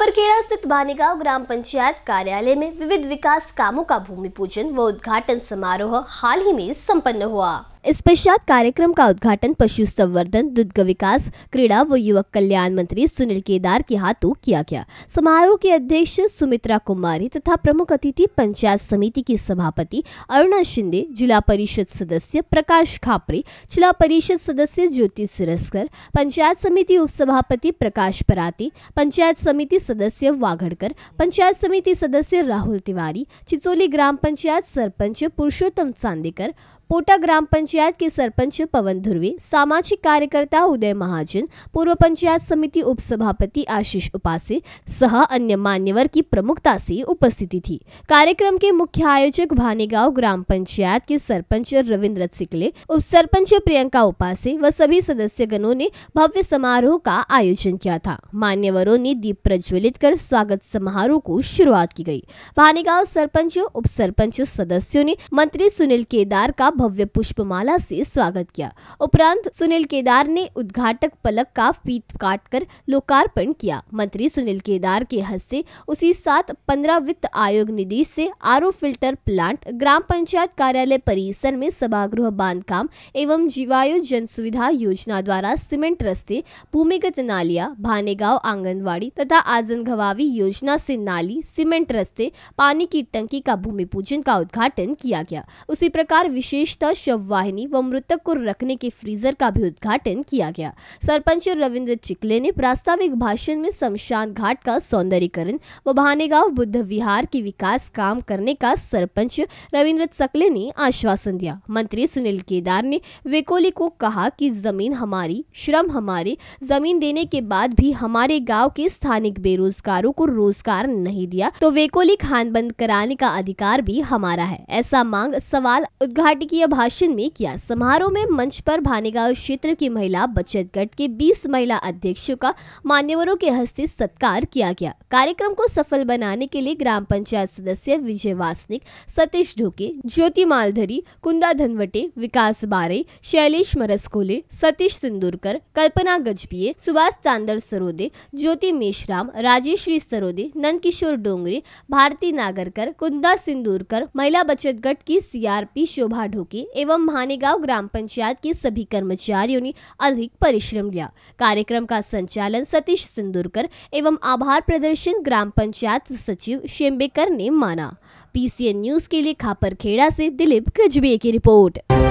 पापरखेड़ा स्थित भानीगांव ग्राम पंचायत कार्यालय में विविध विकास कामों का भूमि पूजन व उद्घाटन समारोह हाल ही में संपन्न हुआ इस पश्चात कार्यक्रम का उद्घाटन पशु संवर्धन दुग्ध विकास क्रीड़ा व युवक कल्याण मंत्री सुनील केदार के हाथों किया गया समारोह के अध्यक्ष सुमित्रा कुमारी तथा प्रमुख अतिथि पंचायत समिति के सभापति अरुणा शिंदे जिला परिषद सदस्य प्रकाश खापरे जिला परिषद सदस्य ज्योति सिरस्कर पंचायत समिति उपसभापति प्रकाश पराते पंचायत समिति सदस्य वाघड़कर पंचायत समिति सदस्य राहुल तिवारी चितोली ग्राम पंचायत सरपंच पुरुषोत्तम चांदेकर पोटा ग्राम पंचायत के सरपंच पवन ध्रवी सामाजिक कार्यकर्ता उदय महाजन पूर्व पंचायत समिति उपसभापति आशीष उपासे सह अन्य मान्यवर की प्रमुखता से उपस्थिति थी कार्यक्रम के मुख्य आयोजक भानेगांव ग्राम पंचायत के सरपंच रविन्द्र सिकले उप सरपंच प्रियंका उपासे व सभी सदस्य गणों ने भव्य समारोह का आयोजन किया था मान्यवरों ने दीप प्रज्वलित कर स्वागत समारोह को शुरुआत की गयी भानेगांव सरपंच उप सरपंच सदस्यों ने मंत्री सुनील केदार का भव्य पुष्पमाला से स्वागत किया उपरांत सुनील केदार ने उद्घाटक पलक का फीत काट कर लोकार्पण किया मंत्री सुनील केदार के हस्ते उसी साथ पंद्रह वित्त आयोग निधि से आरओ फिल्टर प्लांट ग्राम पंचायत कार्यालय परिसर में सभागृह बांधकाम एवं जीवायु जन सुविधा योजना द्वारा सीमेंट रस्ते भूमिगत नालिया भानेगांव आंगनबाड़ी तथा आजन घवावी योजना से नाली सीमेंट रस्ते पानी की टंकी का भूमि पूजन का उद्घाटन किया गया उसी प्रकार विशेष शव वाहिनी व मृतक को रखने के फ्रीजर का भी उद्घाटन किया गया सरपंच रविंद्र चिकले ने प्रास्ताविक भाषण में शमशान घाट का सौंदर्यकरण व भानेगांव बुद्ध विहार के विकास काम करने का सरपंच रविंद्र सकले ने आश्वासन दिया मंत्री सुनील केदार ने वेकोली को कहा कि जमीन हमारी श्रम हमारे जमीन देने के बाद भी हमारे गांव के स्थानिक बेरोजगारों को रोजगार नहीं दिया तो वेकोली खान बंद कराने का अधिकार भी हमारा है ऐसा मांग सवाल उद्घाटकीय वित्तीय भाषण में किया समारोह में मंच पर भानेगांव क्षेत्र की महिला बचत गट के 20 महिला अध्यक्षों का मान्यवरों के हस्ते सत्कार किया गया कार्यक्रम को सफल बनाने के लिए ग्राम पंचायत सदस्य विजय वासनिक सतीश ढोके ज्योति मालधरी कुंदा धनवटे विकास बारे शैलेश मरसकोले सतीश सिंदूरकर कल्पना गजबीय सुभाष चांदर सरोदे ज्योति मेशराम राजेश्वरी सरोदे नंदकिशोर डोंगरे भारती नागरकर कुंदा सिंदूरकर महिला बचत गट की सीआरपी शोभा ढोके सिद्धू की एवं महानेगांव ग्राम पंचायत के सभी कर्मचारियों ने अधिक परिश्रम लिया कार्यक्रम का संचालन सतीश सिंदुरकर एवं आभार प्रदर्शन ग्राम पंचायत सचिव शेम्बेकर ने माना पीसीएन न्यूज के लिए खापरखेड़ा से दिलीप गजबे की रिपोर्ट